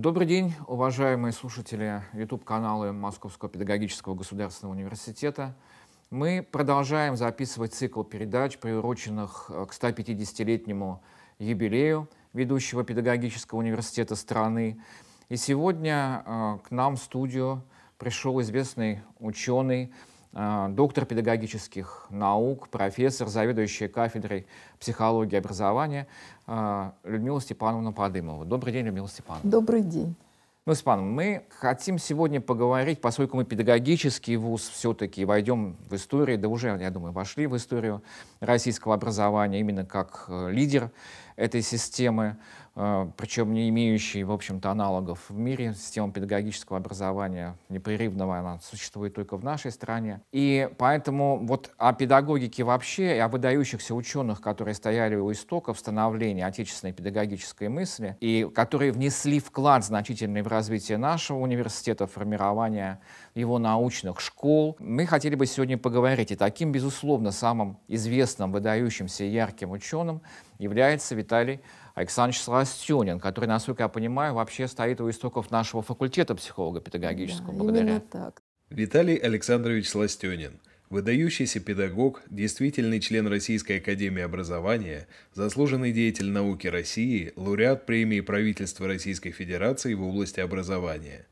Добрый день, уважаемые слушатели YouTube-канала Московского педагогического государственного университета. Мы продолжаем записывать цикл передач, приуроченных э, к 150-летнему юбилею ведущего педагогического университета страны. И сегодня э, к нам в студию пришел известный ученый, а, доктор педагогических наук, профессор, заведующая кафедрой психологии и образования а, Людмила Степановна Подымова. Добрый день, Людмила Степановна. Добрый день. Ну, Степан, мы хотим сегодня поговорить, поскольку мы педагогический вуз все-таки войдем в историю, да уже, я думаю, вошли в историю российского образования именно как э, лидер этой системы. А, причем не имеющей, в общем-то, аналогов в мире. Система педагогического образования непрерывного, она существует только в нашей стране. И поэтому вот о педагогике вообще и о выдающихся ученых, которые стояли у истоков становления отечественной педагогической мысли и которые внесли вклад значительный в развитие нашего университета, формирование его научных школ, мы хотели бы сегодня поговорить. И таким, безусловно, самым известным, выдающимся ярким ученым является Виталий Александр Сластюнин, который, насколько я понимаю, вообще стоит у истоков нашего факультета психолого-педагогического. Да, благодаря. так. Виталий Александрович Сластюнин – выдающийся педагог, действительный член Российской Академии Образования, заслуженный деятель науки России, лауреат премии правительства Российской Федерации в области образования.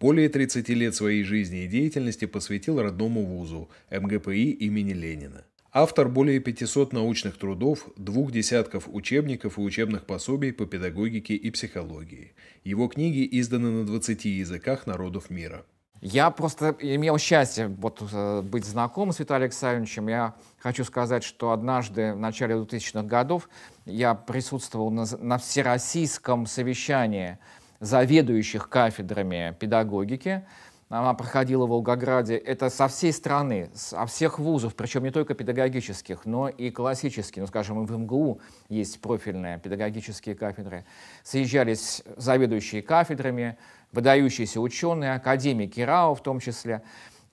Более 30 лет своей жизни и деятельности посвятил родному вузу МГПИ имени Ленина. Автор более 500 научных трудов, двух десятков учебников и учебных пособий по педагогике и психологии. Его книги изданы на 20 языках народов мира. Я просто имел счастье вот, э, быть знаком с Виталием Александровичем. Я хочу сказать, что однажды в начале 2000-х годов я присутствовал на, на всероссийском совещании заведующих кафедрами педагогики, она проходила в Волгограде, это со всей страны, со всех вузов, причем не только педагогических, но и классических. Ну, скажем, в МГУ есть профильные педагогические кафедры. Съезжались заведующие кафедрами, выдающиеся ученые, академики РАО в том числе.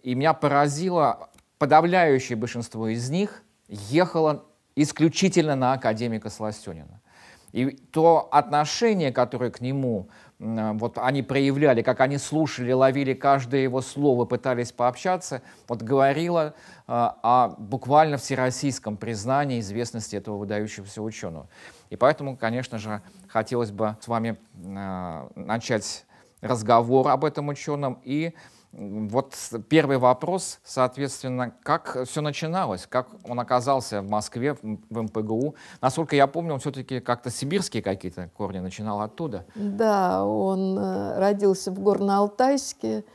И меня поразило, подавляющее большинство из них ехало исключительно на академика Сластенина. И то отношение, которое к нему Э, вот они проявляли, как они слушали, ловили каждое его слово, пытались пообщаться, вот говорила э, о буквально всероссийском признании известности этого выдающегося ученого. И поэтому, конечно же, хотелось бы с вами э, начать разговор об этом ученом и вот первый вопрос, соответственно, как все начиналось, как он оказался в Москве, в МПГУ. Насколько я помню, он все-таки как-то сибирские какие-то корни начинал оттуда. Да, он э, родился в Горно-Алтайске,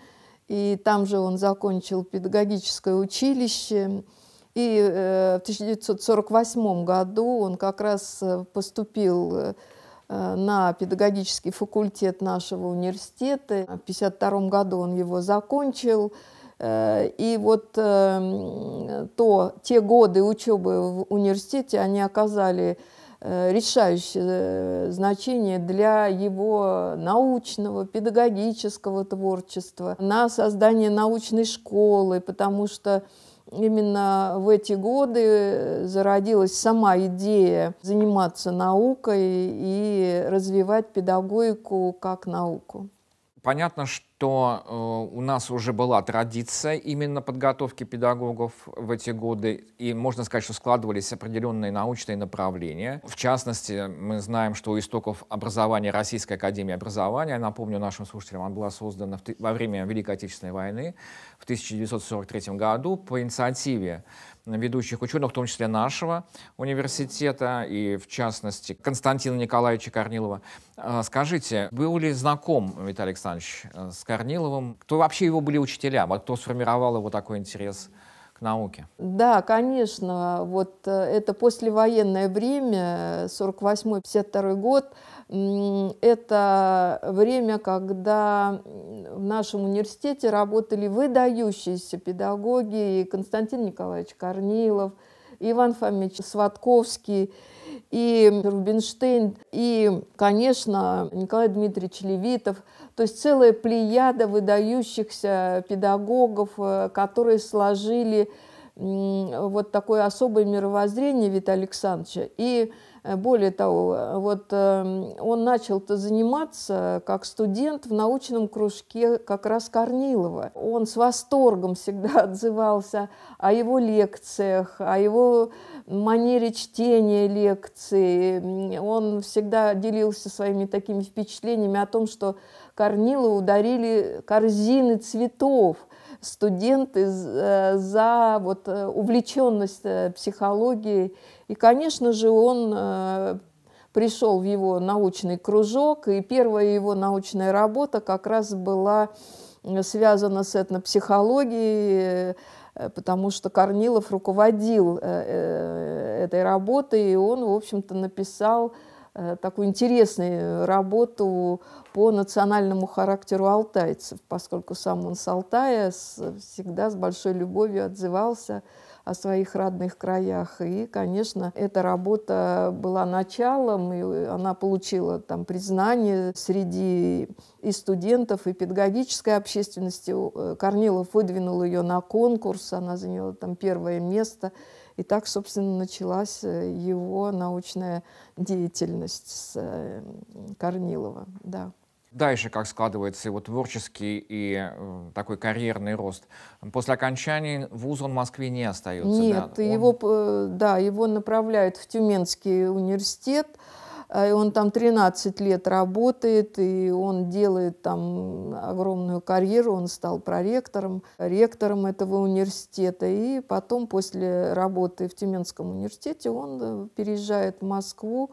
и там же он закончил педагогическое училище. И э, в 1948 году он как раз э, поступил Э, на педагогический факультет нашего университета. В 1952 году он его закончил. Э, и вот эм, то, те годы учебы в университете, они оказали э, решающее значение для его научного, педагогического творчества, на создание научной школы, потому что именно в эти годы э, зародилась сама идея заниматься наукой и развивать педагогику как науку. Понятно, что что э, у нас уже была традиция именно подготовки педагогов в эти годы, и можно сказать, что складывались определенные научные направления. В частности, мы знаем, что у истоков образования Российской Академии Образования, напомню нашим слушателям, она была создана в, во время Великой Отечественной войны в 1943 году по инициативе ведущих ученых, в том числе нашего университета и, в частности, Константина Николаевича Корнилова. Э, скажите, был ли знаком Виталий Александрович э, с Корниловым. Кто вообще его были учителя? Кто сформировал его такой интерес к науке? Да, конечно. Вот э, это послевоенное время, 48-52 год, это время, когда в нашем университете работали выдающиеся педагоги Константин Николаевич Корнилов, Иван Фомич Сватковский, и Рубинштейн, и, конечно, Николай Дмитриевич Левитов – то есть целая плеяда выдающихся педагогов, э, которые сложили вот такое особое мировоззрение Виталия Александровича. И э, более того, вот эм, он начал-то заниматься как студент в научном кружке как раз Корнилова. Он с восторгом всегда отзывался о его лекциях, о его манере чтения лекций. Он всегда делился своими такими впечатлениями о том, что Корнила ударили корзины цветов. Студенты э, за вот, э, увлеченность э, психологией. И, конечно же, он пришел в его научный кружок, и первая его научная работа как раз была связана с этнопсихологией, потому что Корнилов руководил этой работой, и он, в общем-то, написал Э, такую интересную э, работу по национальному характеру алтайцев, поскольку сам он с Алтая всегда с большой любовью отзывался о своих родных краях. И, конечно, эта работа была началом, и э, она получила там признание среди и студентов, и педагогической общественности. Корнилов выдвинул ее на конкурс, она заняла там первое место – и так, собственно, началась э, его научная деятельность с э, Корнилова. Да. Дальше как складывается его творческий и э, такой карьерный рост? После окончания вуза он в Москве не остается? Нет, да? Он... его, э, да, его направляют в Тюменский университет, Э, и он там 13 лет работает, и он делает там огромную карьеру, он стал проректором, ректором этого университета, и потом после работы в Тюменском университете он э, переезжает в Москву,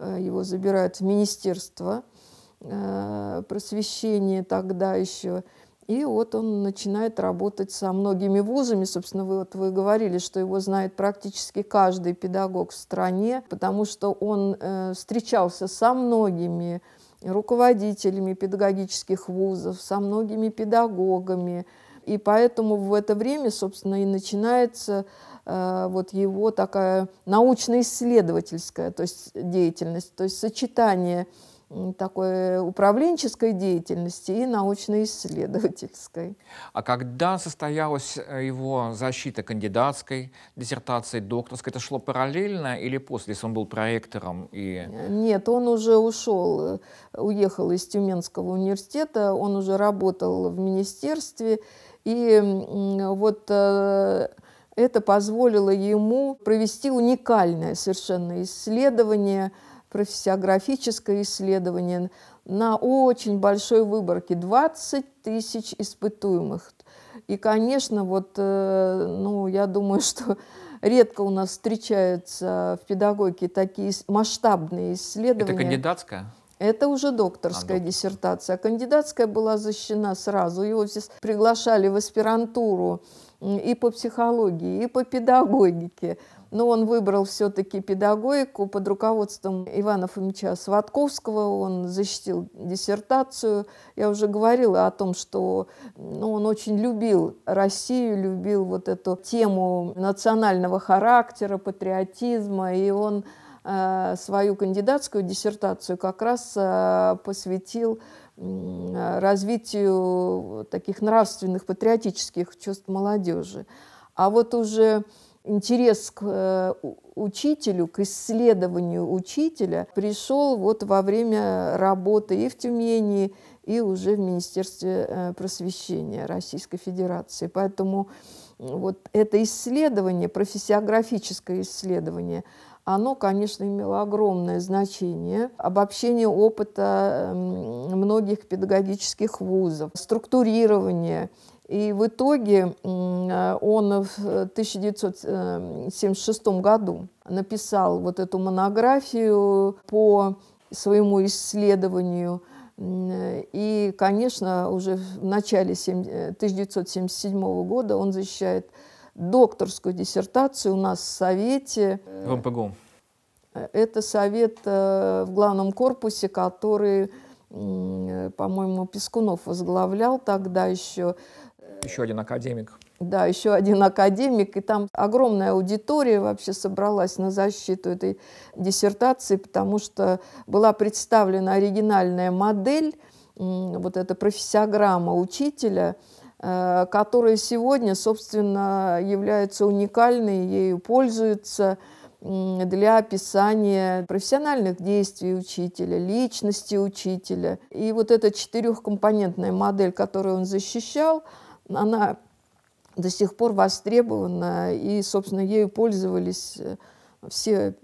э, его забирают в Министерство просвещения тогда еще, и вот он начинает работать со многими вузами. Собственно, вы, вот вы говорили, что его знает практически каждый педагог в стране, потому что он э, встречался со многими руководителями педагогических вузов, со многими педагогами. И поэтому в это время, собственно, и начинается э, вот его такая научно-исследовательская то есть, деятельность, то есть сочетание такой управленческой деятельности и научно-исследовательской. А когда состоялась э, его защита кандидатской диссертации, докторской, это шло параллельно или после, если он был проектором? И... Э, нет, он уже ушел, э, уехал из Тюменского университета, он уже работал в министерстве, и вот это позволило ему провести уникальное совершенно исследование – профессиографическое исследование на очень большой выборке, 20 тысяч испытуемых. И, конечно, вот, э, ну, я думаю, что редко у нас встречаются в педагогике такие масштабные исследования. Это кандидатская? Это уже докторская а, диссертация. Кандидатская была защищена сразу. Его приглашали в аспирантуру и по психологии, и по педагогике. Но он выбрал все-таки педагогику под руководством Ивана Фомича Сватковского. Он защитил диссертацию. Я уже говорила о том, что ну, он очень любил Россию, любил вот эту тему национального характера, патриотизма. И он э, свою кандидатскую диссертацию как раз э, посвятил Э, развитию таких нравственных, патриотических чувств молодежи. А вот уже интерес к э, учителю, к исследованию учителя пришел вот во время работы и в Тюмени, и уже в Министерстве э, просвещения Российской Федерации. Поэтому вот это исследование, профессиографическое исследование, оно, конечно, имело огромное значение. Обобщение опыта эм, многих педагогических вузов, структурирование. И в итоге он в 1976 году написал вот эту монографию по своему исследованию. И, конечно, уже в начале 1977 э, года он защищает докторскую диссертацию у нас в Совете. В МПГУ. Это совет э, в главном корпусе, который, по-моему, Пескунов возглавлял тогда еще. Еще один академик. Да, еще один академик, и там огромная аудитория вообще собралась на защиту этой диссертации, потому что была представлена оригинальная модель, вот эта профессиограмма учителя – Э, которая сегодня, собственно, является уникальной, ею пользуются для описания профессиональных действий учителя, личности учителя. И вот эта четырехкомпонентная модель, которую он защищал, она до сих пор востребована, и, собственно, ею пользовались э, все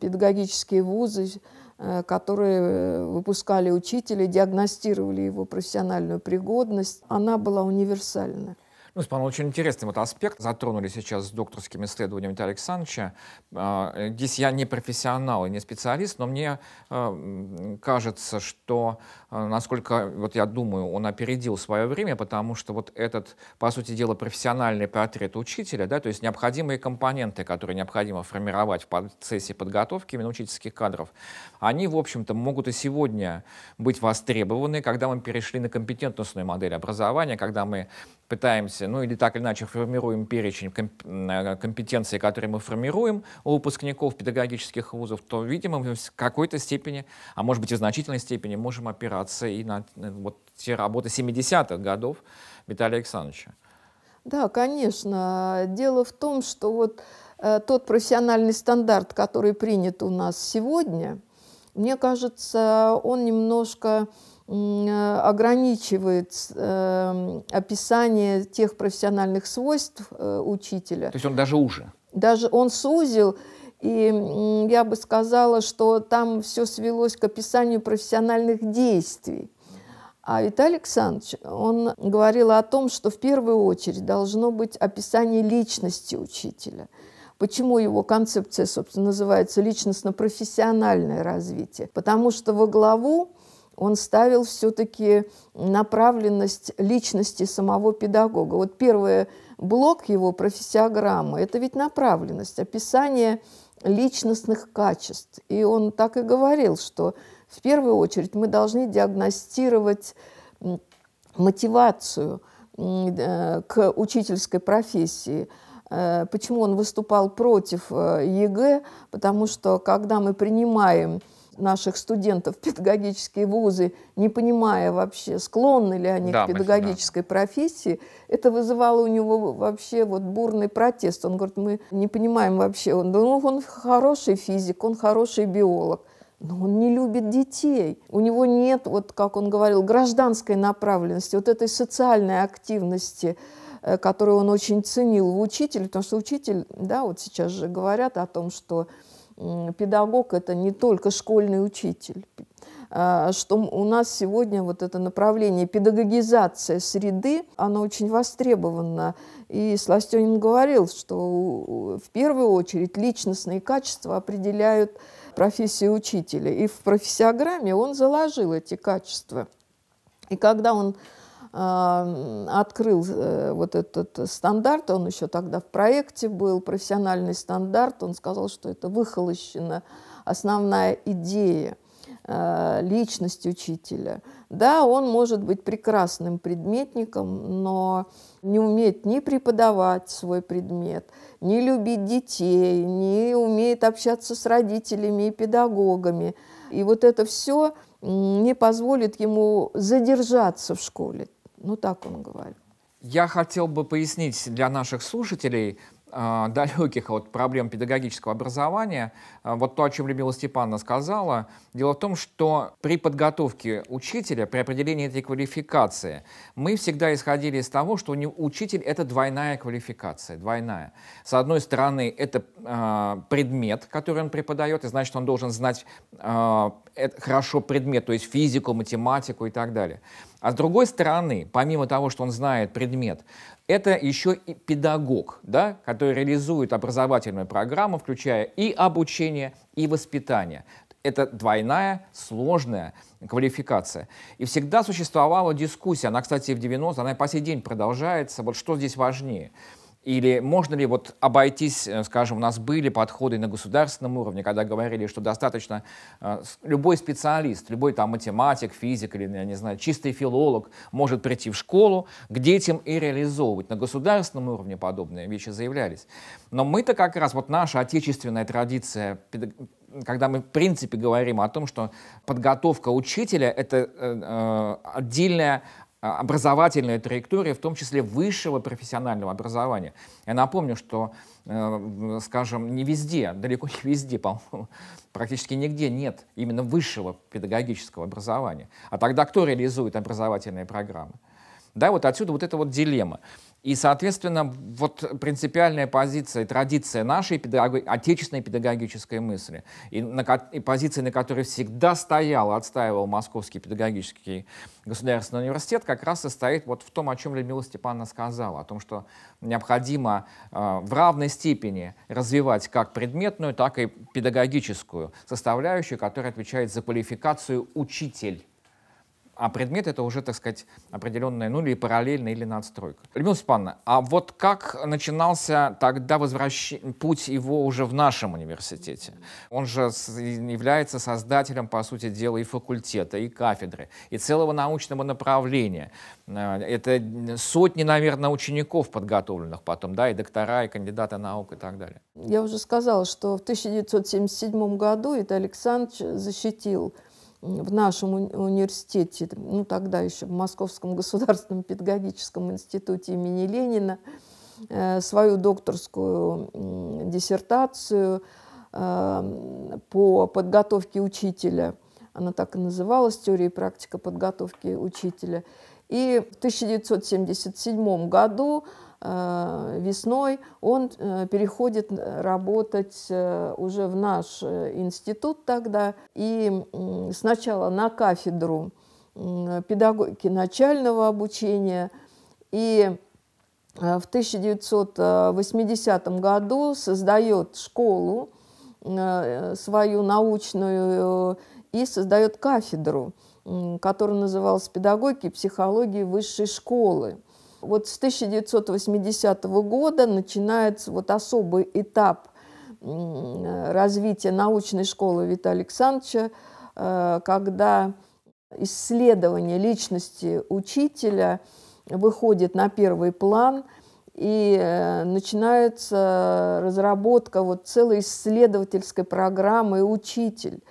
педагогические вузы, Э, которые э, выпускали учителя, диагностировали его профессиональную пригодность, она была универсальна. Ну, вполне очень интересный вот аспект затронули сейчас с докторским исследованием Виталия Александровича. А, э, здесь я не профессионал и не специалист, но мне а, кажется, что а, насколько, вот я думаю, он опередил свое время, потому что вот этот, по сути дела, профессиональный портрет учителя, да, то есть необходимые компоненты, которые необходимо формировать в процессе подготовки именно учительских кадров, они, в общем-то, могут и сегодня быть востребованы, когда мы перешли на компетентностную модель образования, когда мы пытаемся, ну или так или иначе формируем перечень э, компетенций, которые мы формируем у выпускников педагогических вузов, то, видимо, в какой-то степени, а может быть и в значительной степени, можем опираться и на э, вот те работы 70-х годов Виталия Александровича. Да, конечно. Дело в том, что вот э, тот профессиональный стандарт, который принят у нас сегодня, мне кажется, он немножко Э, ограничивает э, описание тех профессиональных свойств э, учителя. То есть он даже уже? Даже он сузил, и я бы сказала, что там все свелось к описанию профессиональных действий. А Виталий Александрович, он говорил о том, что в первую очередь должно быть описание личности учителя. Почему его концепция, собственно, называется личностно-профессиональное развитие? Потому что во главу он ставил все-таки направленность личности самого педагога. Вот первый блок его профессиограммы – это ведь направленность, описание личностных качеств. И он так и говорил, что в первую очередь мы должны диагностировать мотивацию э, к учительской профессии. Э, почему он выступал против э, ЕГЭ? Потому что когда мы принимаем наших студентов в педагогические вузы, не понимая вообще, склонны ли они да, к педагогической да. профессии, это вызывало у него вообще вот бурный протест. Он говорит, мы не понимаем вообще. Он, ну, он хороший физик, он хороший биолог, но он не любит детей. У него нет, вот как он говорил, гражданской направленности, вот этой социальной активности э, которую он очень ценил в учителе, потому что учитель, да, вот сейчас же говорят о том, что педагог это не только школьный учитель, а, что у нас сегодня вот это направление педагогизация среды, она очень востребована И Сластенин говорил, что в первую очередь личностные качества определяют профессию учителя. И в профессиограмме он заложил эти качества. И когда он открыл э, вот этот стандарт, он еще тогда в проекте был, профессиональный стандарт, он сказал, что это выхолощена основная идея э, личность учителя. Да, он может быть прекрасным предметником, но не умеет ни преподавать свой предмет, не любить детей, не умеет общаться с родителями и педагогами. И вот это все не позволит ему задержаться в школе. Ну, так он говорил. Я хотел бы пояснить для наших слушателей, а, далеких от проблем педагогического образования, а, вот то, о чем Людмила Степановна сказала, дело в том, что при подготовке учителя, при определении этой квалификации, мы всегда исходили из того, что у него, учитель — это двойная квалификация, двойная. С одной стороны, это а, предмет, который он преподает, и значит, он должен знать это хорошо предмет, то есть физику, математику и так далее. А с другой стороны, помимо того, что он знает предмет, это еще и педагог, да, который реализует образовательную программу, включая и обучение, и воспитание. Это двойная, сложная квалификация. И всегда существовала дискуссия, она, кстати, в 90 она и по сей день продолжается, вот что здесь важнее – или можно ли вот обойтись, э, скажем, у нас были подходы на государственном уровне, когда говорили, что достаточно э, любой специалист, любой там математик, физик или, я не знаю, чистый филолог может прийти в школу к детям и реализовывать. На государственном уровне подобные вещи заявлялись. Но мы-то как раз, вот наша отечественная традиция когда мы в принципе говорим о том, что подготовка учителя это э, отдельная а, образовательная траектория, в том числе высшего профессионального образования. Я напомню, что, э, скажем, не везде, далеко не везде, практически нигде нет именно высшего педагогического образования. А тогда кто реализует образовательные программы? Да, вот отсюда вот эта вот дилемма. И, соответственно, вот принципиальная позиция, традиция нашей педаго... отечественной педагогической мысли, и, на... и позиция, на которой всегда стоял, отстаивал Московский педагогический государственный университет, как раз состоит вот в том, о чем Людмила Степановна сказала, о том, что необходимо э, в равной степени развивать как предметную, так и педагогическую составляющую, которая отвечает за квалификацию учитель а предмет это уже, так сказать, определенная, ну или параллельная, или надстройка. Людмила Степановна, а вот как начинался тогда возвращ... путь его уже в нашем университете? Он же является создателем, по сути дела, и факультета, и кафедры, и целого научного направления. Э, это сотни, наверное, учеников подготовленных потом, да, и доктора, и кандидаты наук и так далее. Я уже сказала, что в 1977 году это Александр защитил в нашем университете, ну тогда еще в Московском государственном педагогическом институте имени Ленина, э, свою докторскую диссертацию э, по подготовке учителя. Она так и называлась «Теория и практика подготовки учителя». И в 1977 году Э, весной он э, переходит э, работать уже в наш институт тогда. И сначала на кафедру педагогики начального обучения. И в 1980 году создает школу свою научную и создает кафедру, которая называлась «Педагогики и психологии высшей школы» вот с 1980 года начинается вот особый этап развития научной школы Виталия Александровича, э, когда исследование личности учителя выходит на первый план – и э, начинается разработка вот целой исследовательской программы «Учитель».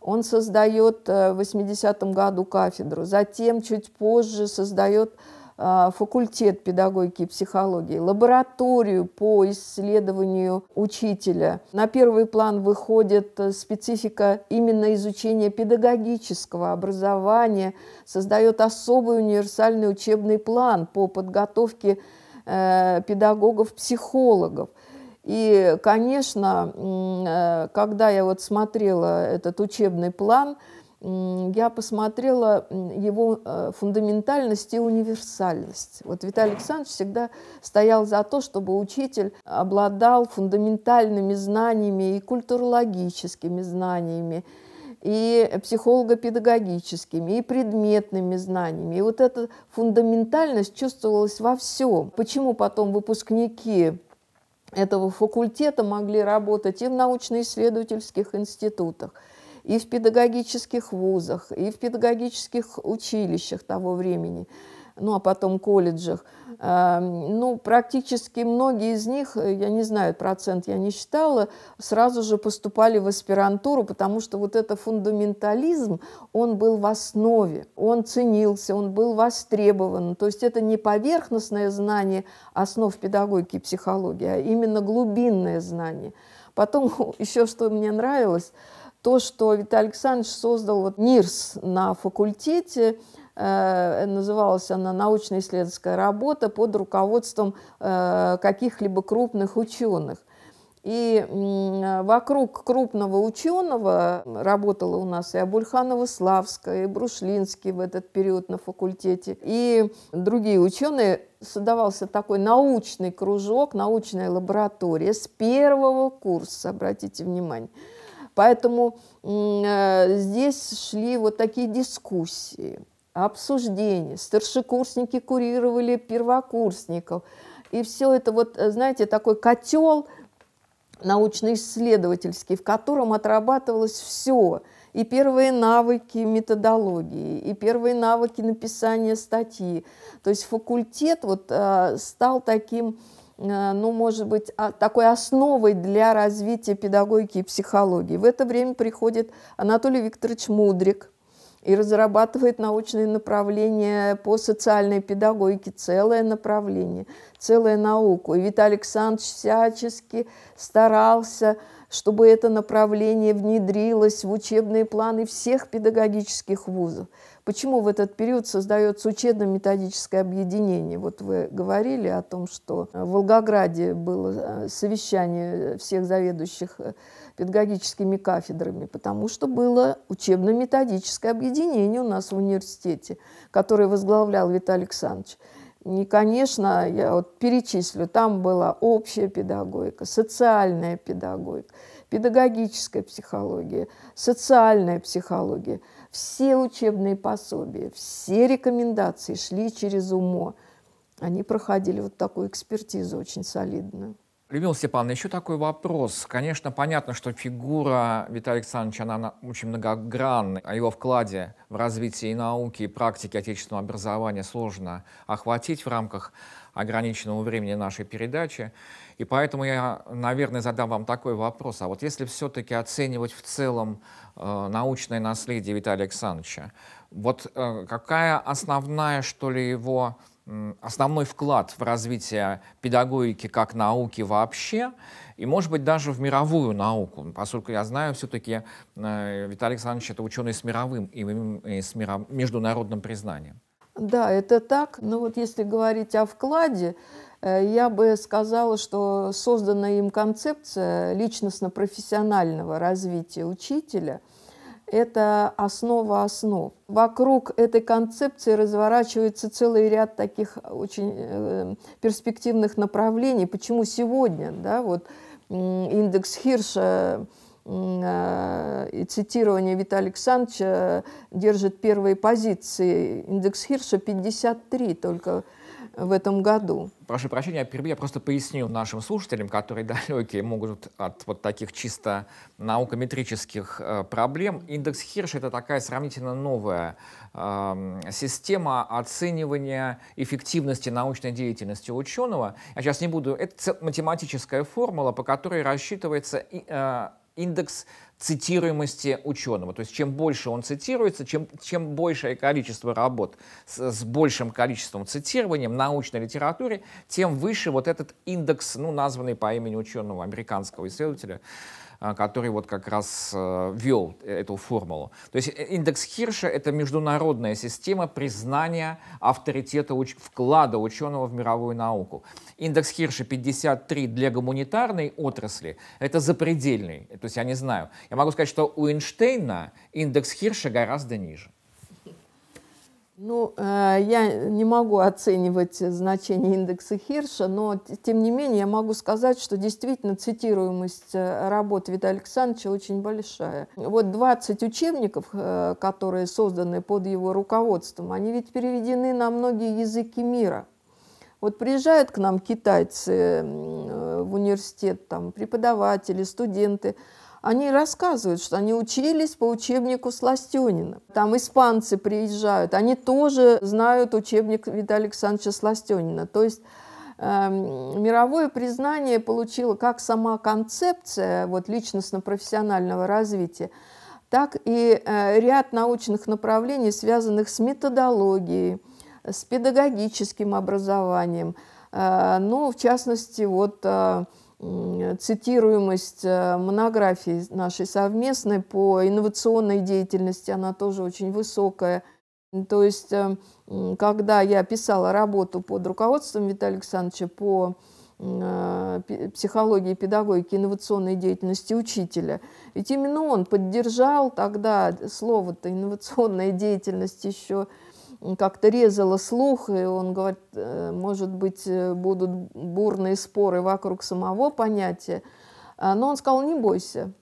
Он создает э, в 80-м году кафедру, затем чуть позже создает а, факультет педагогики и психологии, лабораторию по исследованию учителя. На первый план выходит э, специфика именно изучения педагогического образования, создает особый универсальный учебный план по подготовке э, педагогов-психологов. И, конечно, э, когда я вот смотрела этот учебный план – я посмотрела его э, фундаментальность и универсальность. Вот Виталий Александрович всегда стоял за то, чтобы учитель обладал фундаментальными знаниями и культурологическими знаниями, и психолого-педагогическими, и предметными знаниями. И вот эта фундаментальность чувствовалась во всем. Почему потом выпускники этого факультета могли работать и в научно-исследовательских институтах – и в педагогических вузах, и в педагогических училищах того времени, ну а потом колледжах. Эм, ну, практически многие из них, э, я не знаю, процент я не считала, сразу же поступали в аспирантуру, потому что вот этот фундаментализм, он был в основе, он ценился, он был востребован. То есть это не поверхностное знание основ педагогики и психологии, а именно глубинное знание. Потом еще что мне нравилось – то, что Виталий Александрович создал вот НИРС на факультете, э, называлась она научно-исследовательская работа под руководством э, каких-либо крупных ученых. И вокруг крупного ученого работала у нас и Абульханова Славская, и Брушлинский в этот период на факультете, и другие ученые. Создавался такой научный кружок, научная лаборатория с первого курса, обратите внимание. Поэтому э, здесь шли вот такие дискуссии, обсуждения. Старшекурсники курировали первокурсников. И все это вот, э, знаете, такой котел научно-исследовательский, в котором отрабатывалось все. И первые навыки методологии, и первые навыки написания статьи. То есть факультет вот э, стал таким Э, ну, может быть, а, такой основой для развития педагогики и психологии. В это время приходит Анатолий Викторович Мудрик и разрабатывает научные направления по социальной педагогике, целое направление, целая науку. И Виталий Александрович всячески старался, чтобы это направление внедрилось в учебные планы всех педагогических вузов. Почему в этот период создается учебно-методическое объединение? Вот вы говорили о том, что в Волгограде было э, совещание всех заведующих э, педагогическими кафедрами, потому что было учебно-методическое объединение у нас в университете, которое возглавлял Виталий Александрович. И, конечно, я вот перечислю, там была общая педагогика, социальная педагогика, педагогическая психология, социальная психология – все учебные пособия, все рекомендации шли через УМО. Они проходили вот такую экспертизу очень солидную. Людмила Степановна, еще такой вопрос. Конечно, понятно, что фигура Виталия Александровича, она очень многогранна. О а его вкладе в развитие и науки, и практики отечественного образования сложно охватить в рамках ограниченного времени нашей передачи. И поэтому я, наверное, задам вам такой вопрос. А вот если все-таки оценивать в целом э, научное наследие Виталия Александровича, вот э, какая основная, что ли, его основной вклад в развитие педагогики как науки вообще, и, может быть, даже в мировую науку, поскольку я знаю, все-таки э, Виталий Александрович — это ученый с мировым и с миром, международным признанием. Да, это так. Но вот если говорить о вкладе, э, я бы сказала, что создана им концепция личностно-профессионального развития учителя — это основа основ. Вокруг этой концепции разворачивается целый ряд таких очень э, перспективных направлений. Почему сегодня, да, вот индекс Хирша э, и цитирование Виталия Александровича держит первые позиции. Индекс Хирша 53 только в этом году. Прошу прощения, я просто поясню нашим слушателям, которые далекие могут от вот таких чисто наукометрических э, проблем. Индекс Хирша — это такая сравнительно новая э, система оценивания эффективности научной деятельности ученого. Я сейчас не буду... Это математическая формула, по которой рассчитывается... Э, индекс цитируемости ученого. То есть чем больше он цитируется, чем, чем большее количество работ с, с большим количеством цитированием в научной литературе, тем выше вот этот индекс, ну, названный по имени ученого американского исследователя а, который вот как раз э, вел эту формулу. То есть э, индекс Хирша — это международная система признания авторитета уч вклада ученого в мировую науку. Индекс Хирша 53 для гуманитарной отрасли — это запредельный, то есть я не знаю. Я могу сказать, что у Эйнштейна индекс Хирша гораздо ниже. Ну, э, я не могу оценивать значение индекса Хирша, но, тем не менее, я могу сказать, что действительно цитируемость э, работ Виталия Александровича очень большая. Вот 20 учебников, э, которые созданы под его руководством, они ведь переведены на многие языки мира. Вот приезжают к нам китайцы в университет, там, преподаватели, студенты – они рассказывают, что они учились по учебнику Сластенина. Там испанцы приезжают, они тоже знают учебник Виталия Александровича Сластенина. То есть э, мировое признание получила как сама концепция вот, личностно-профессионального развития, так и э, ряд научных направлений, связанных с методологией, с педагогическим образованием. Э, ну, в частности, вот э, цитируемость э, монографии нашей совместной по инновационной деятельности, она тоже очень высокая. То есть, э, когда я писала работу под руководством Виталия Александровича по э, психологии, педагогики, инновационной деятельности учителя. Ведь именно он поддержал тогда слово-то инновационная деятельность еще как-то резала слух, и он говорит, «Э, может быть, э, будут бурные споры вокруг самого понятия. А, но он сказал, не бойся,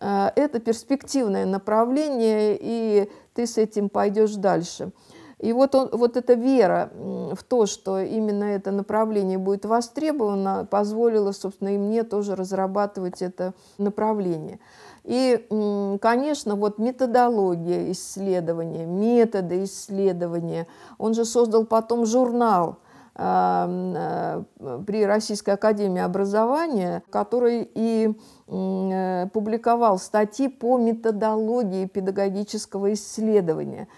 э, это перспективное направление, и ты с этим пойдешь дальше. И вот, он, вот эта вера в то, что именно это направление будет востребовано, позволила, собственно, и мне тоже разрабатывать это направление. И, конечно, вот методология исследования, методы исследования. Он же создал потом журнал э, э, при Российской Академии Образования, который и э, публиковал статьи по методологии педагогического исследования.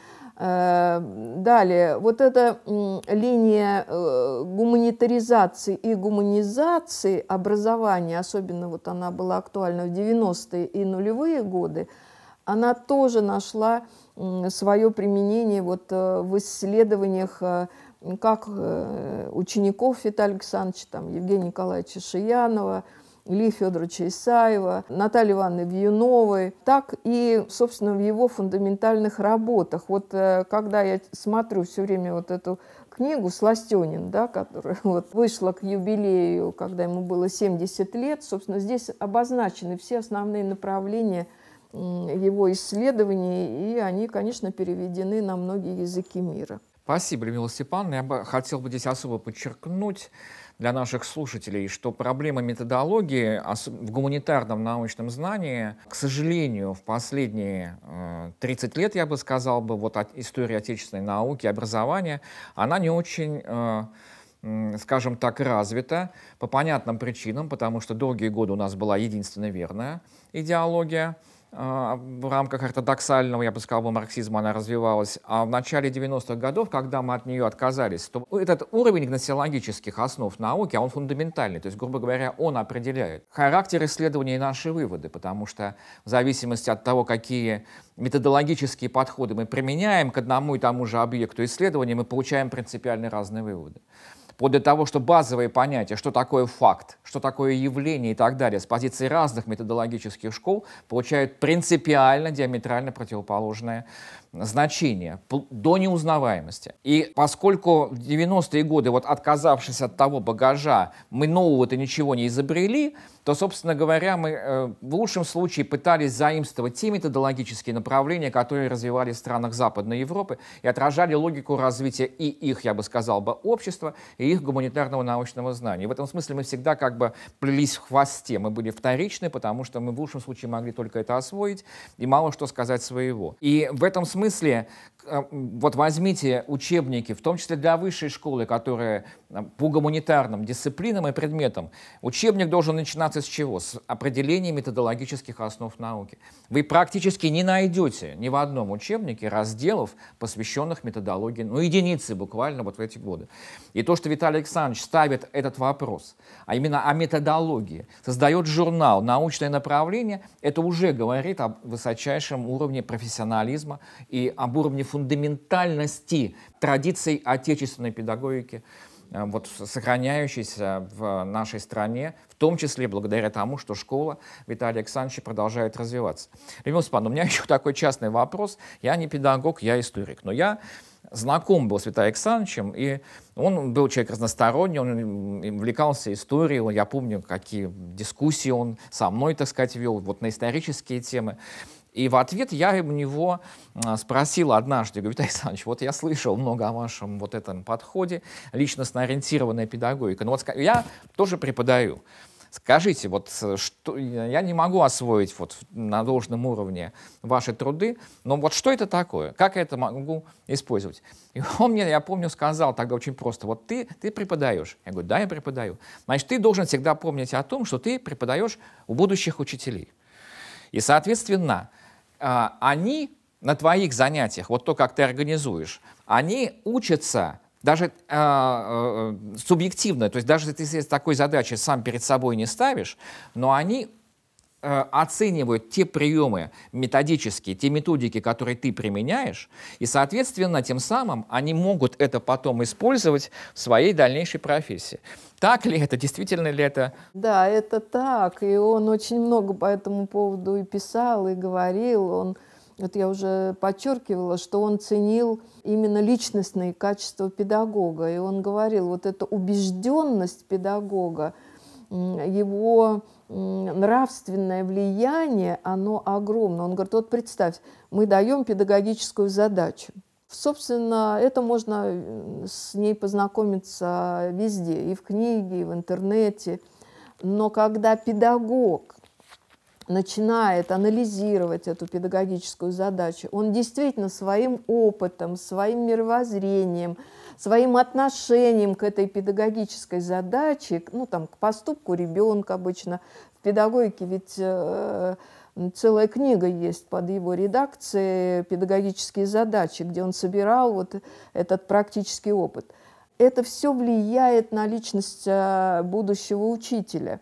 Эм, далее, вот эта линия э, гуманитаризации и гуманизации образования, особенно вот она была актуальна в 90-е и нулевые годы, она тоже нашла свое применение вот э, в исследованиях э, как учеников Виталия Александровича, там, Евгения Николаевича Шиянова – Ильи Федоровича Исаева, Натальи Ивановны Вьюновой, так и, собственно, в его фундаментальных работах. Вот э, когда я смотрю все время вот эту книгу «Сластенин», да, которая вот вышла к юбилею, когда ему было 70 лет, собственно, здесь обозначены все основные направления его исследований, и они, конечно, переведены на многие языки мира. Спасибо, Людмила Степановна. Я бы хотел бы здесь особо подчеркнуть для наших слушателей, что проблема методологии в гуманитарном научном знании, к сожалению, в последние 30 э, лет, я бы сказал бы, вот истории отечественной науки, образования, она не очень э, скажем так, развита по понятным причинам, потому что долгие годы у нас была единственная верная идеология, а, в рамках ортодоксального, я бы сказал, марксизма она развивалась, а в начале 90-х годов, когда мы от нее отказались, то этот уровень гносеологических основ науки, а он фундаментальный, то есть, грубо говоря, он определяет характер исследований и наши выводы, потому что в зависимости от того, какие методологические подходы мы применяем к одному и тому же объекту исследования, мы получаем принципиально разные выводы вплоть для того, что базовые понятия, что такое факт, что такое явление и так далее, с позиции разных методологических школ получают принципиально диаметрально противоположное значение до неузнаваемости. И поскольку в 90-е годы, вот отказавшись от того багажа, мы нового-то ничего не изобрели, то, собственно говоря, мы э, в лучшем случае пытались заимствовать те методологические направления, которые развивались в странах Западной Европы и отражали логику развития и их, я бы сказал бы, общества, и их гуманитарного научного знания. И в этом смысле мы всегда как бы плелись в хвосте, мы были вторичны, потому что мы в лучшем случае могли только это освоить и мало что сказать своего. И в этом смысле смысле а, вот возьмите учебники, в том числе для высшей школы, которые а, по гуманитарным дисциплинам и предметам, учебник должен начинаться с чего? С определения методологических основ науки. Вы практически не найдете ни в одном учебнике разделов, посвященных методологии, ну, единицы буквально вот в эти годы. И то, что Виталий Александрович ставит этот вопрос, а именно о методологии, создает журнал «Научное направление», это уже говорит о высочайшем уровне профессионализма и об уровне фундаментальности традиций отечественной педагогики, э, вот, сохраняющейся в нашей стране, в том числе благодаря тому, что школа Виталия Александровича продолжает развиваться. Людмила Степановна, у меня еще такой частный вопрос. Я не педагог, я историк, но я знаком был с Виталием Александровичем, и он был человек разносторонний, он увлекался историей, он, я помню, какие дискуссии он со мной, так сказать, вел, вот на исторические темы. И в ответ я у него а, спросил однажды, говорю, Виталий Александрович, вот я слышал много о вашем вот этом подходе, личностно-ориентированная педагогика. Но ну вот я тоже преподаю. Скажите, вот э, что, я не могу освоить вот на должном уровне ваши труды, но вот что это такое? Как я это могу использовать? И он мне, я помню, сказал тогда очень просто, вот ты, ты преподаешь. Я говорю, да, я преподаю. Значит, ты должен всегда помнить о том, что ты преподаешь у будущих учителей. И, соответственно, а, они на твоих занятиях, вот то, как ты организуешь, они учатся даже э, субъективно, то есть даже если ты такой задачи сам перед собой не ставишь, но они Э, оценивают те приемы методические, те методики, которые ты применяешь, и, соответственно, тем самым они могут это потом использовать в своей дальнейшей профессии. Так ли это? Действительно ли это? Да, это так. И он очень много по этому поводу и писал, и говорил. Он, вот я уже подчеркивала, что он ценил именно личностные качества педагога. И он говорил, вот эта убежденность педагога – его нравственное влияние, оно огромно. Он говорит, вот представь, мы даем педагогическую задачу. Собственно, это можно э, с ней познакомиться везде, и в книге, и в интернете. Но когда педагог начинает анализировать эту педагогическую задачу, он действительно своим опытом, своим мировоззрением, своим отношением к этой педагогической задаче, ну там к поступку ребенка обычно. В педагогике ведь э, целая книга есть под его редакцией «Педагогические задачи», где он собирал вот этот практический опыт. Это все влияет на личность э, будущего учителя.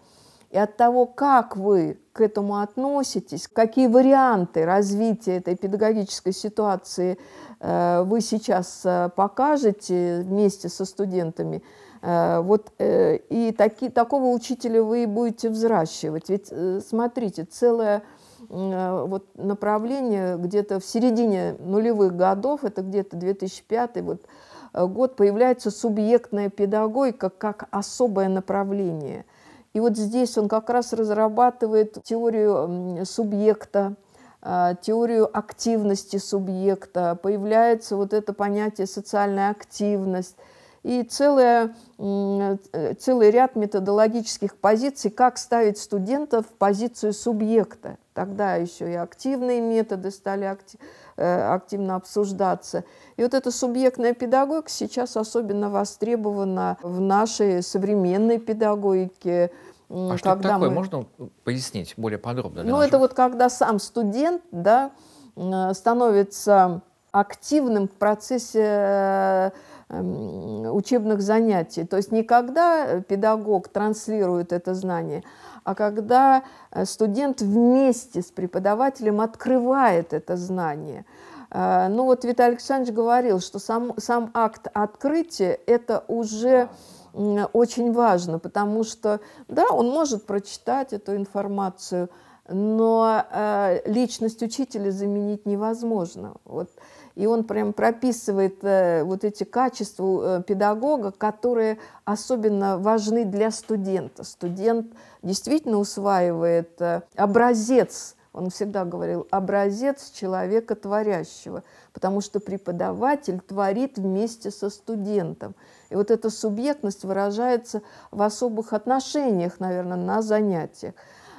И от того, как вы к этому относитесь, какие варианты развития этой педагогической ситуации – Э, вы сейчас э, покажете вместе со студентами, э, вот, и таки, такого учителя вы и будете взращивать. Ведь смотрите, целое вот направление где-то в середине нулевых годов, это где-то 2005 вот, год, появляется субъектная педагогика как особое направление. И вот здесь он как раз разрабатывает теорию субъекта, Э, теорию активности субъекта, появляется вот это понятие социальная активность и целая, э, целый ряд методологических позиций, как ставить студентов в позицию субъекта. Тогда еще и активные методы стали э, активно обсуждаться. И вот эта субъектная педагогика сейчас особенно востребована в нашей современной педагогике, а что это такое? Мы... Можно э, пояснить более подробно? Ну, это вот когда сам студент, да, э, становится активным в процессе э, учебных занятий. То есть не когда педагог транслирует это знание, а когда студент вместе с преподавателем открывает это знание. Ну вот Виталий Александрович говорил, что сам, сам акт открытия – это уже… Да очень важно, потому что, да, он может прочитать эту информацию, но э, личность учителя заменить невозможно. Вот. И он прям прописывает э, вот эти качества э, педагога, которые особенно важны для студента. Студент действительно усваивает э, образец он всегда говорил, образец человека творящего, потому что преподаватель творит вместе со студентом. И вот эта субъектность выражается в особых отношениях, наверное, на занятиях.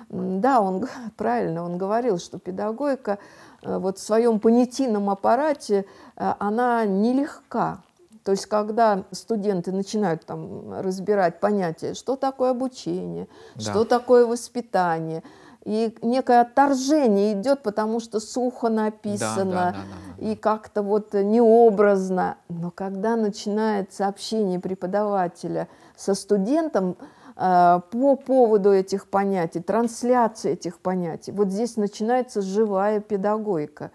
Да, он правильно, он говорил, что педагогика э, вот в своем понятийном аппарате, э, она нелегка. То есть, когда студенты начинают там разбирать понятия, что такое обучение, да. что такое воспитание – и некое отторжение идет, потому что сухо написано, да, да, да, да, и как-то вот необразно. Но когда начинается общение преподавателя со студентом, э, по поводу этих понятий, трансляции этих понятий. Вот здесь начинается живая педагогика.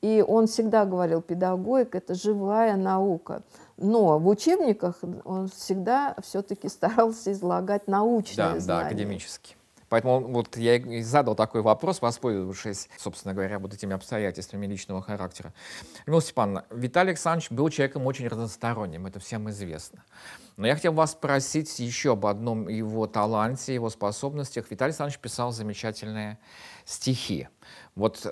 И он всегда говорил, педагогика – это живая наука. Но в учебниках он всегда все-таки старался излагать научные да, знания. Да, академически. Поэтому вот я и задал такой вопрос, воспользовавшись, собственно говоря, вот этими обстоятельствами личного характера. Людмила Степановна, Виталий Александрович был человеком очень разносторонним, это всем известно. Но я хотел вас спросить еще об одном его таланте, его способностях. Виталий Александрович писал замечательные стихи. Вот э,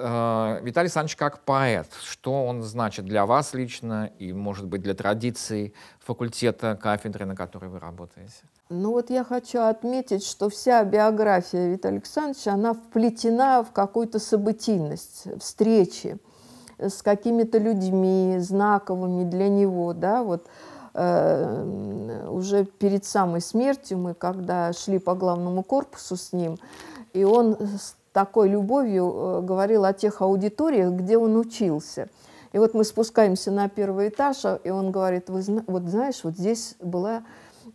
Виталий Александрович как поэт, что он значит для вас лично и, может быть, для традиции факультета, кафедры, на которой вы работаете? Ну вот я хочу отметить, что вся биография Виталия Александровича, она вплетена в какую-то событийность, встречи с какими-то людьми, знаковыми для него, да, вот. Э, Э, уже перед самой смертью, мы когда шли по главному корпусу с ним, и он с такой любовью э, говорил о тех аудиториях, где он учился. И вот мы спускаемся на первый этаж, а, и он говорит, Вы, вот знаешь, вот здесь была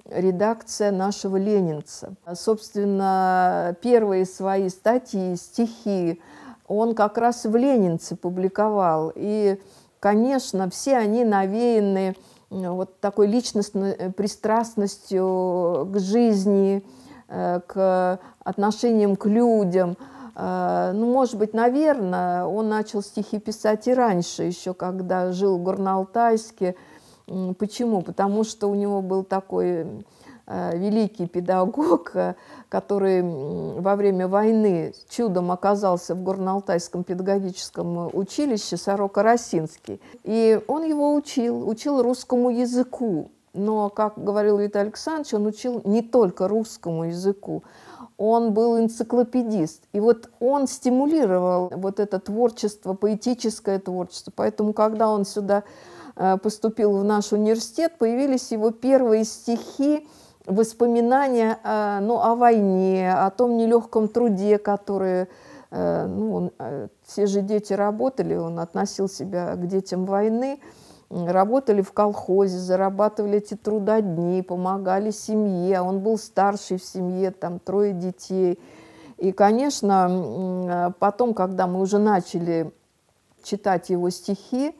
редакция нашего ленинца. Собственно, первые свои статьи, стихи он как раз в ленинце публиковал. И, конечно, все они навеяны Э, вот такой личностной э, пристрастностью э, к жизни, к отношениям к людям. Ну, может быть, наверное, он начал стихи писать и раньше, еще когда жил в Горно-Алтайске. Почему? Потому что у него был такой Э, великий педагог, э, который во время войны чудом оказался в Горно-Алтайском педагогическом э, училище Сорока Росинский. И он его учил, учил русскому языку. Но, как говорил Виталий Александрович, он учил не только русскому языку, он был энциклопедист. И вот он стимулировал вот это творчество, поэтическое творчество. Поэтому, когда он сюда поступил в наш университет, появились его первые стихи, воспоминания э, ну, о войне, о том нелегком труде, который э, ну, он, э, все же дети работали, он относил себя к детям войны, работали в колхозе, зарабатывали эти трудодни, помогали семье, а он был старший в семье, там трое детей. И, конечно, потом, когда мы уже начали читать его стихи,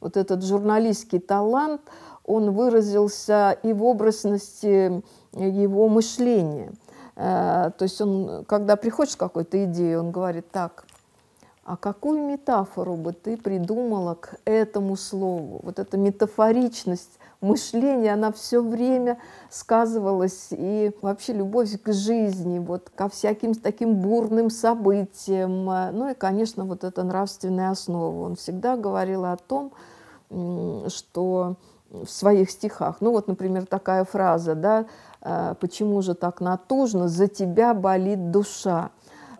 вот этот журналистский талант – он выразился и в образности э, его мышления. Э, то есть он, когда приходит к какой-то идее, он говорит так, а какую метафору бы ты придумала к этому слову? Вот эта метафоричность мышления, она все время сказывалась, и вообще любовь к жизни, вот ко всяким таким бурным событиям, э, ну и, конечно, вот эта нравственная основа. Он всегда говорил о том, что в своих стихах. Ну вот, например, такая фраза, да, «А, «Почему же так натужно? За тебя болит душа».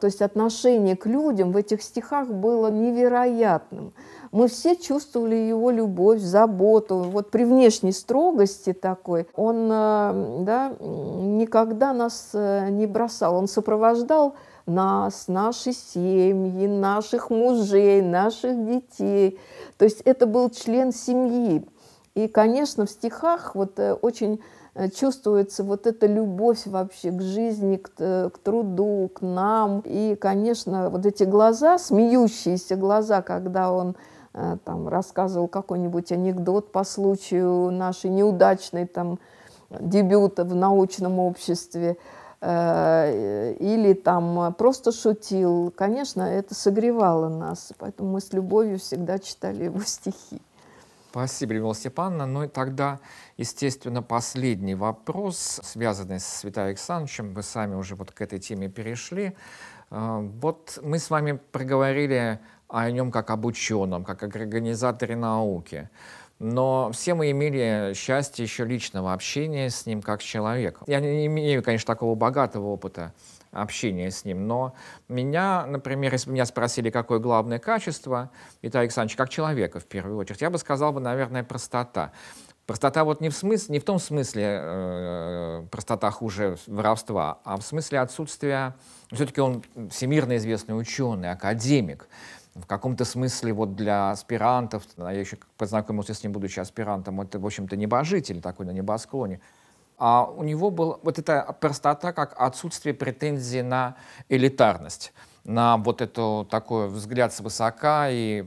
То есть отношение к людям в этих стихах было невероятным. Мы все чувствовали его любовь, заботу. Вот при внешней строгости такой он а, да, никогда нас э, не бросал. Он сопровождал нас, наши семьи, наших мужей, наших детей. То есть это был член семьи. И, конечно, в стихах вот э, очень э, чувствуется вот эта любовь вообще к жизни, к, э, к труду, к нам. И, конечно, вот эти глаза, смеющиеся глаза, когда он там рассказывал какой-нибудь анекдот по случаю нашей неудачной там дебюта в научном обществе или там просто шутил. Конечно, это согревало нас, поэтому мы с любовью всегда читали его стихи. Спасибо, Людмила Степановна. Ну и тогда, естественно, последний вопрос, связанный с Святым Александровичем. Вы сами уже вот к этой теме перешли. А, вот мы с вами проговорили о нем как об ученом, как об организаторе науки. Но все мы имели счастье еще личного общения с ним как с человеком. Я не имею, конечно, такого богатого опыта общения с ним. Но меня, например, если бы меня спросили, какое главное качество Виталий Александрович, как человека в первую очередь, я бы сказал, бы, наверное, простота. Простота вот не в, смысле, не в том смысле э, простота хуже воровства, а в смысле отсутствия... Все-таки он всемирно известный ученый, академик. В каком-то смысле вот для аспирантов, а я еще познакомился с ним, будучи аспирантом, это, в общем-то, небожитель такой на небосклоне а у него была вот эта простота, как отсутствие претензий на элитарность, на вот эту такой взгляд свысока и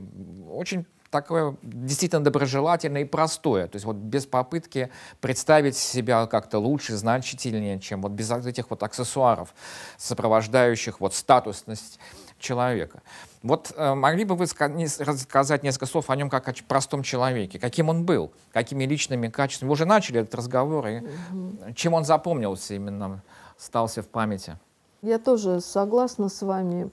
очень такое действительно доброжелательное и простое, то есть вот без попытки представить себя как-то лучше, значительнее, чем вот без этих вот аксессуаров, сопровождающих вот статусность человека. Вот э, могли бы вы рассказать несколько слов о нем как о простом человеке? Каким он был? Какими личными качествами? Вы уже начали этот разговор. И угу. Чем он запомнился именно, стался в памяти? Я тоже согласна с вами,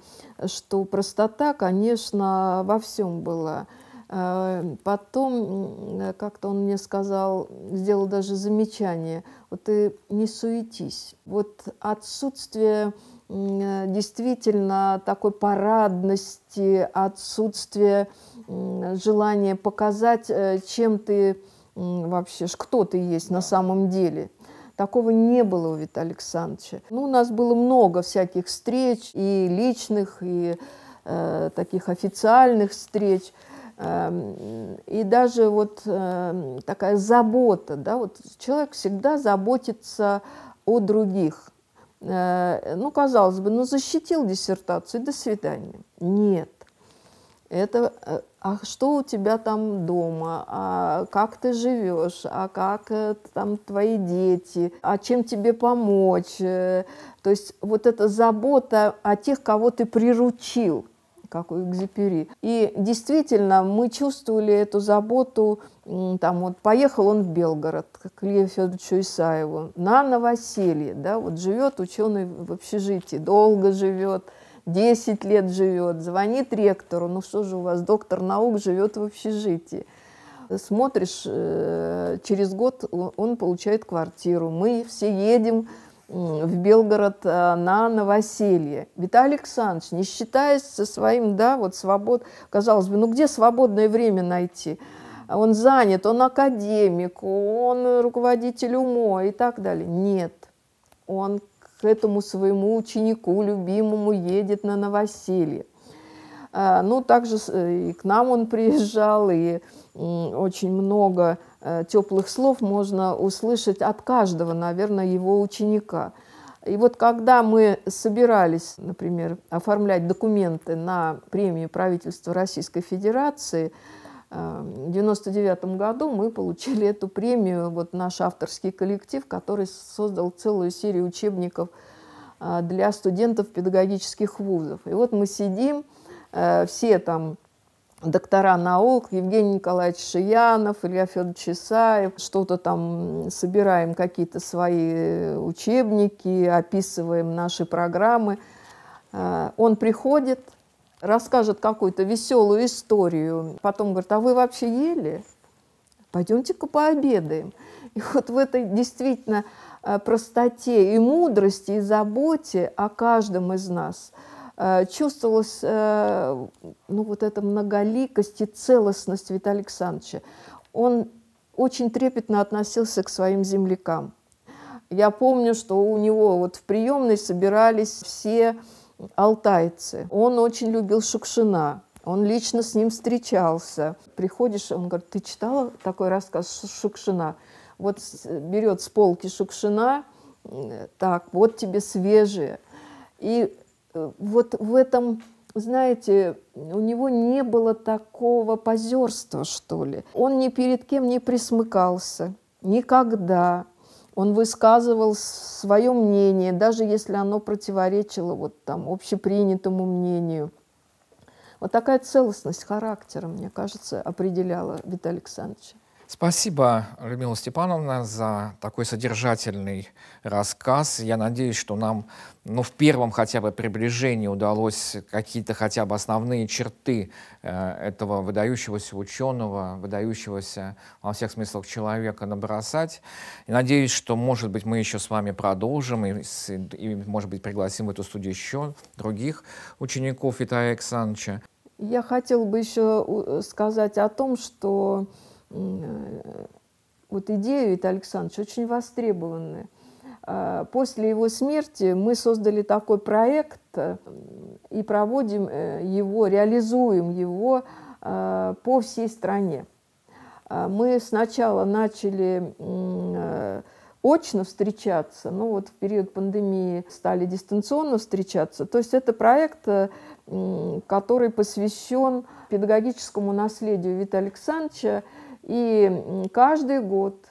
что простота, конечно, во всем была. Э, потом э, как-то он мне сказал, сделал даже замечание, вот ты не суетись. Вот отсутствие Э, действительно такой парадности, отсутствия желания показать, э, чем ты вообще, кто ты есть на самом деле. Такого не было у Виталия Александровича. Ну, у нас было много всяких встреч, и личных, и э, таких официальных встреч. Эм, и даже вот э, такая забота, да, вот человек всегда заботится о других. Э, ну, казалось бы, ну защитил диссертацию, до свидания. Нет. Это, э, а что у тебя там дома, а как ты живешь, а как э, там твои дети, а чем тебе помочь. То есть вот эта забота о тех, кого ты приручил – как у Экзюпери. И действительно, мы чувствовали эту заботу. Там вот поехал он в Белгород к Илье Федоровичу Исаеву на новоселье. Да, вот живет ученый в общежитии, долго живет. 10 лет живет, звонит ректору, ну что же у вас, доктор наук живет в общежитии. Смотришь, э, через год он получает квартиру, мы все едем в Белгород э, на новоселье. Виталий Александрович, не считаясь со своим, да, вот свобод, казалось бы, ну где свободное время найти? Он занят, он академик, он руководитель ума и так далее. Нет, он к этому своему ученику, любимому, едет на новоселье. А, ну, также э, и к нам он приезжал, и очень много Э, теплых слов можно услышать от каждого, наверное, его ученика. И вот когда мы собирались, например, оформлять документы на премию правительства Российской Федерации, э, в 1999 году мы получили эту премию, вот наш авторский коллектив, который создал целую серию учебников э, для студентов педагогических вузов. И вот мы сидим, все там доктора наук, Евгений Николаевич Шиянов, Илья Федорович Исаев, что-то там собираем, какие-то свои э, учебники, описываем наши программы. Э, он приходит, расскажет какую-то веселую историю, потом говорит, а вы вообще ели? Пойдемте-ка пообедаем. И вот в этой действительно э, простоте и мудрости, и заботе о каждом из нас – Э, чувствовалась э, ну, вот эта многоликость и целостность Виталия Александровича. Он очень трепетно относился к своим землякам. Я помню, что у него вот в приемной собирались все алтайцы. Он очень любил Шукшина. Он лично с ним встречался. Приходишь, он говорит, ты читала такой рассказ Шукшина? Вот берет с полки Шукшина, э, так, вот тебе свежие. И Э, вот в этом, знаете, у него не было такого позерства, что ли. Он ни перед кем не присмыкался, никогда. Он высказывал свое мнение, даже если оно противоречило вот там общепринятому мнению. Вот такая целостность характера, мне кажется, определяла Виталия Александровича. Спасибо, Людмила Степановна, за такой содержательный рассказ. Я надеюсь, что нам ну, в первом хотя бы приближении удалось какие-то хотя бы основные черты э, этого выдающегося ученого, выдающегося во всех смыслах человека набросать. И надеюсь, что, может быть, мы еще с вами продолжим и, и может быть, пригласим в эту студию еще других учеников Виталия Александровича. Я хотела бы еще э, сказать о том, что вот идея Виталий Александрович очень востребованная. А, после его смерти мы создали такой проект э, и проводим э, его, реализуем его э, по всей стране. А, мы сначала начали очно встречаться, ну вот в период пандемии стали дистанционно встречаться. То есть это проект, который посвящен педагогическому наследию Вита Александровича и каждый год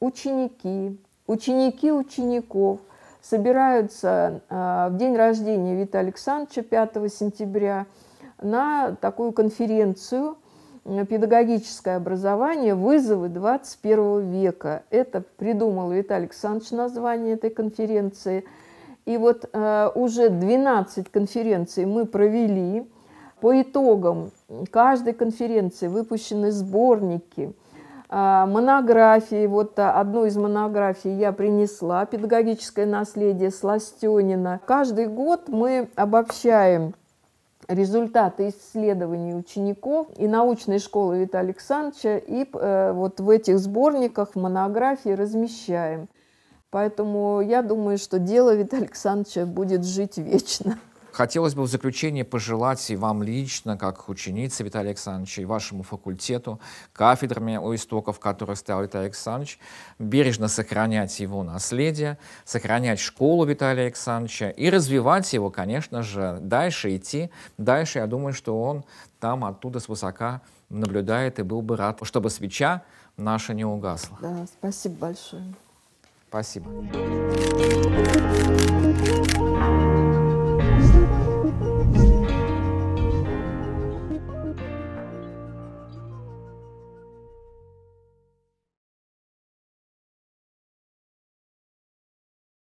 ученики, ученики учеников собираются а, в день рождения Вита Александровича 5 сентября на такую конференцию «Педагогическое образование. Вызовы 21 века». Это придумал Виталий Александрович название этой конференции. И вот а, уже 12 конференций мы провели – по итогам каждой конференции выпущены сборники, а, монографии. Вот а, одну из монографий я принесла «Педагогическое наследие Сластенина». Каждый год мы обобщаем результаты исследований учеников и научной школы Виталия Александровича и э, вот в этих сборниках, монографии размещаем. Поэтому я думаю, что дело Виталия Александровича будет жить вечно. Хотелось бы в заключение пожелать и вам лично, как ученице Виталия Александровича, и вашему факультету, кафедрами, у истоков которые стоял Виталий Александрович, бережно сохранять его наследие, сохранять школу Виталия Александровича и развивать его, конечно же, дальше идти. Дальше, я думаю, что он там оттуда свысока наблюдает и был бы рад, чтобы свеча наша не угасла. Да, спасибо большое. Спасибо.